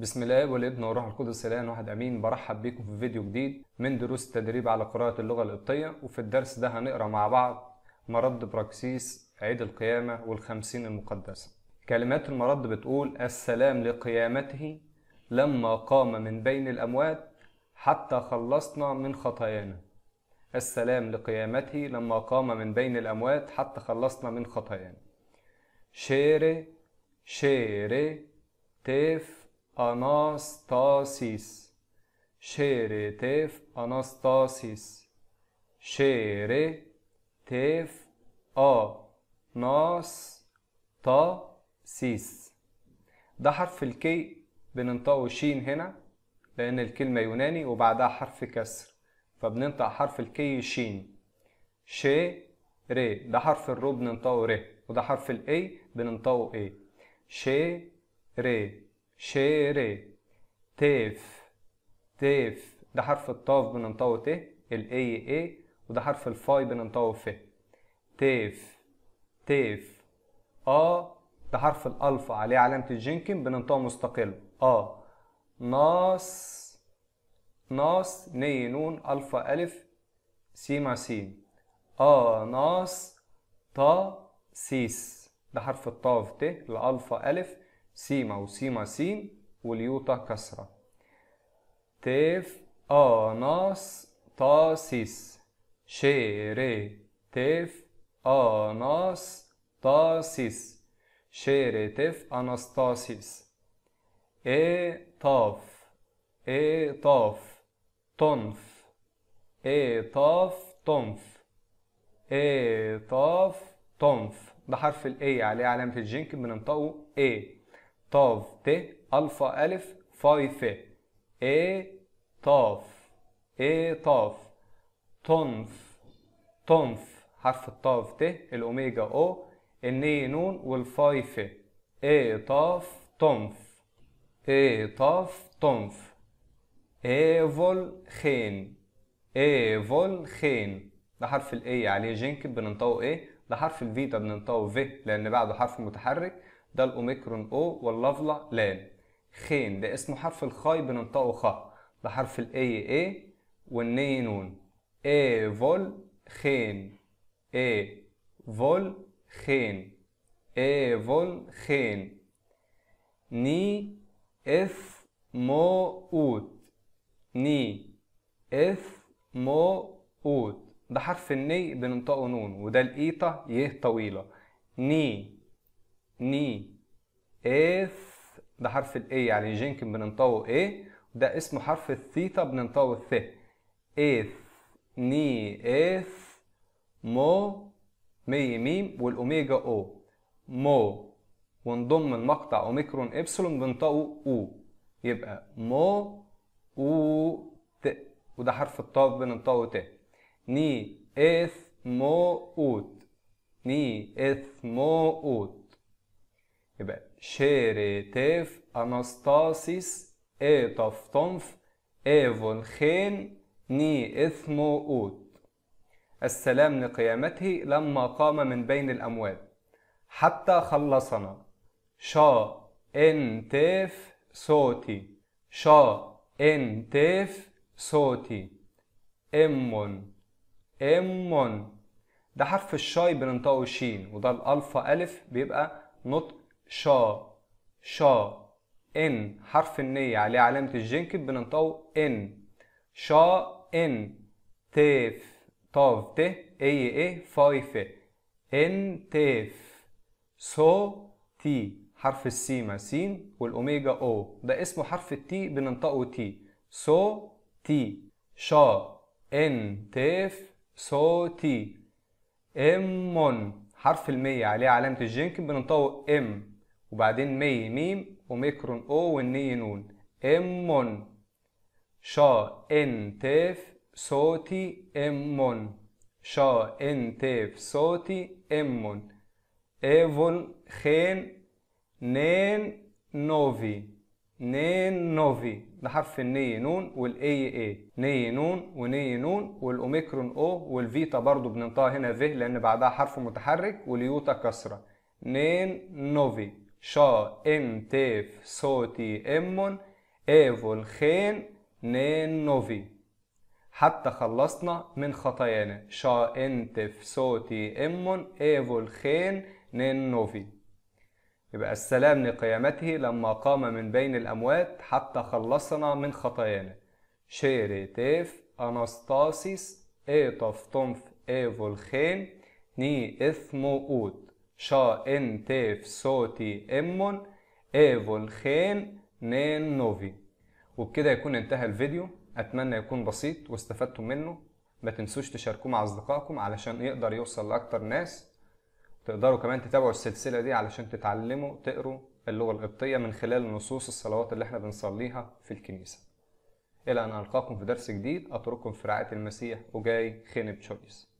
بسم الله والابن والروح القدس الان واحد امين برحب بيكم في فيديو جديد من دروس التدريب على قراءة اللغة القبطية وفي الدرس ده هنقرا مع بعض مرد براكسيس عيد القيامة والخمسين المقدسة كلمات المرد بتقول السلام لقيامته لما قام من بين الأموات حتى خلصنا من خطايانا السلام لقيامته لما قام من بين الأموات حتى خلصنا من خطايانا شيري شيري تيف أناستاسيس شيرتيف أناستاسيس أ أناس تا سيس ده حرف الكي بننطقه شين هنا لأن الكلمة يوناني وبعدها حرف كسر فبننطق حرف الكي شين شي ري ده حرف الرو بننطقه ر وده حرف الاي بننطقه اي شي ري شيري تيف تيف ده حرف الطاف بننطقه ت الاي اي وده حرف الفاي بننطقه ف تيف تيف اه ده حرف الالفا عليه علامه الجنكن بننطقه مستقل اه ناس ناس ني نون الفا الف سي مع سين اه ناس تا سيس ده حرف الطاف ت الالفا الف سيما وسيما سين واليوتا كسرة تيف آناس تاسيس شيري تيف آناس تاسيس شيري تيف آناس تاسيس إي طاف إي طاف تنف إي طاف تنف إي طاف تنف ده حرف الاي عليه علامة الجنك بننطقه A طاف ت الفا الف فاي ف اي طاف اي طاف طنف طنف حرف الطاف ت الاوميجا او الني نون والفاي ف اي طاف طنف اي طاف طنف ايفول خين ايفول خين ده حرف الاي عليه جنك بننطقه ايه ده حرف الفيتا بننطقه في لان بعده حرف متحرك ده الاوميكرون او واللفظة لام خين ده اسمه حرف الخاي بننطقه خا ده حرف الاي اي والني نون اي فول خين اي فول خين اي فول خين ني اف مو اوت ني اف مو اوت ده حرف الني بننطقه نون وده الايطه يه طويله ني ني اف ده حرف الاي يعني جينكن بننطقه ايه ده اسمه حرف الثيتا بننطقه الث اف ني اف مو مي ميم والاوميجا او مو ونضم المقطع اوميكرون ابسلون بنطقه او يبقى مو او ت وده حرف الطاف بننطقه ت ني اث مو اوت ني اث مو اوت يبقى شيريتيف أناستاسيس إيطف طنف إيفون خين ني إثمو أوت السلام لقيامته لما قام من بين الأموات حتى خلصنا شا إن تيف صوتي شا إن تيف صوتي إمون إمون ده حرف الشاي بننطقه شين وده الألفا ألف بيبقى نطق شا شا ان حرف النية عليه علامة الجنكب بننطقه ان شا ان تيف طاف ت اي اي فاي ف ان تيف سو تي حرف السيما سين والاوميجا او ده اسمه حرف التي بننطقه تي سو تي شا ان تيف سو تي امون حرف المية عليه علامة الجنكب بننطقه ام وبعدين مي ميم وميكرون او والني نون امون شا ان تاف صوتي امون شا ان تاف صوتي امون ايفون خين نين نوفي نين نوفي ده حرف الني نون والاي اي ني نون وني نون والاوميكرون او والفيتا برضو بننطقها هنا في لان بعدها حرف متحرك واليوتا كسره نين نوفي شا ام تاف صوتي امون ايفول خين نين نوفي حتى خلصنا من خطايانا شا انتف صوتي امون ايفول خين نين نوفي يبقى السلام لقيامته لما قام من بين الأموات حتى خلصنا من خطايانا شيري تيف أناستاسيس ايطف طنف ايفول خين ني اثمو اوت شا ان تيف صوتي امون ايفول خين نين نوفي وبكده يكون انتهى الفيديو اتمنى يكون بسيط واستفدتم منه ما تنسوش تشاركوه مع اصدقائكم علشان يقدر يوصل لاكتر ناس تقدروا كمان تتابعوا السلسله دي علشان تتعلموا تقروا اللغه القبطيه من خلال نصوص الصلوات اللي احنا بنصليها في الكنيسه الى ان القاكم في درس جديد اترككم في رعايه المسيح وجاي خينب تشويس